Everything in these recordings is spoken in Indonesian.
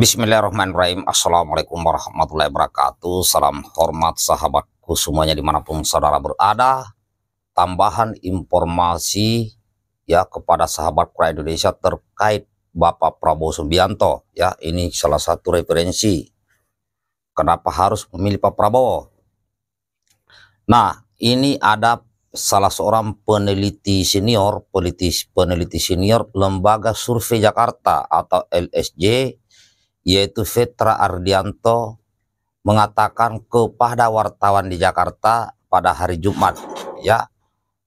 Bismillahirrahmanirrahim Assalamualaikum warahmatullahi wabarakatuh Salam hormat sahabatku semuanya dimanapun saudara berada Tambahan informasi ya kepada sahabat Kura Indonesia terkait Bapak Prabowo Subianto ya Ini salah satu referensi Kenapa harus memilih Pak Prabowo Nah ini ada salah seorang peneliti senior, politis peneliti senior Lembaga Survei Jakarta atau LSJ yaitu Fitra Ardianto mengatakan kepada wartawan di Jakarta pada hari Jumat ya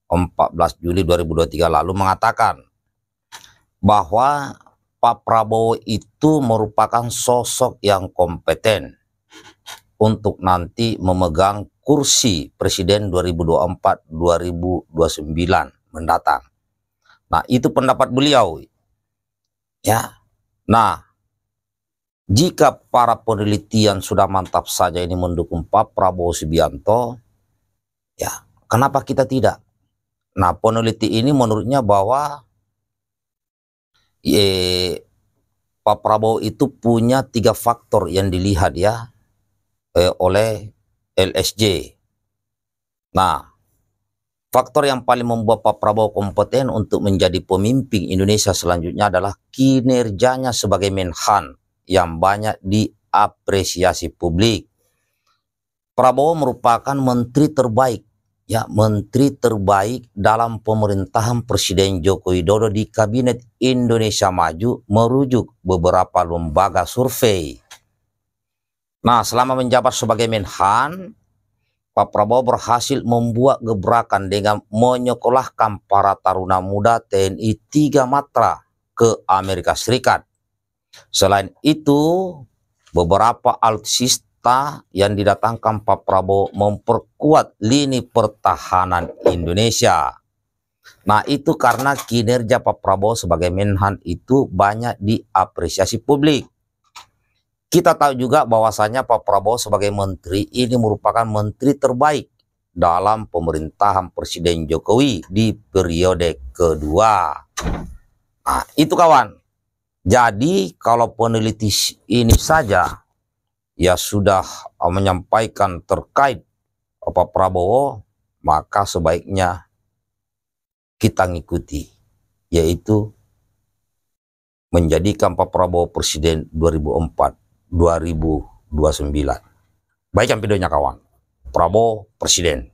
14 Juli 2023 lalu mengatakan bahwa Pak Prabowo itu merupakan sosok yang kompeten untuk nanti memegang kursi presiden 2024-2029 mendatang. Nah, itu pendapat beliau. Ya. Nah, jika para penelitian sudah mantap saja ini mendukung Pak Prabowo Subianto, ya kenapa kita tidak? Nah peneliti ini menurutnya bahwa ye, Pak Prabowo itu punya tiga faktor yang dilihat ya eh, oleh LSJ. Nah faktor yang paling membuat Pak Prabowo kompeten untuk menjadi pemimpin Indonesia selanjutnya adalah kinerjanya sebagai menhan yang banyak diapresiasi publik. Prabowo merupakan menteri terbaik, ya menteri terbaik dalam pemerintahan Presiden Joko Widodo di Kabinet Indonesia Maju merujuk beberapa lembaga survei. Nah, selama menjabat sebagai Menhan, Pak Prabowo berhasil membuat gebrakan dengan menyekolahkan para taruna muda TNI tiga matra ke Amerika Serikat. Selain itu, beberapa alutsista yang didatangkan Pak Prabowo memperkuat lini pertahanan Indonesia. Nah itu karena kinerja Pak Prabowo sebagai Menhan itu banyak diapresiasi publik. Kita tahu juga bahwasannya Pak Prabowo sebagai menteri ini merupakan menteri terbaik dalam pemerintahan Presiden Jokowi di periode kedua. Nah, itu kawan. Jadi kalau peneliti ini saja ya sudah uh, menyampaikan terkait Pak Prabowo, maka sebaiknya kita ngikuti, yaitu menjadikan Pak Prabowo Presiden 2004-2029. Baikkan videonya kawan, Prabowo Presiden.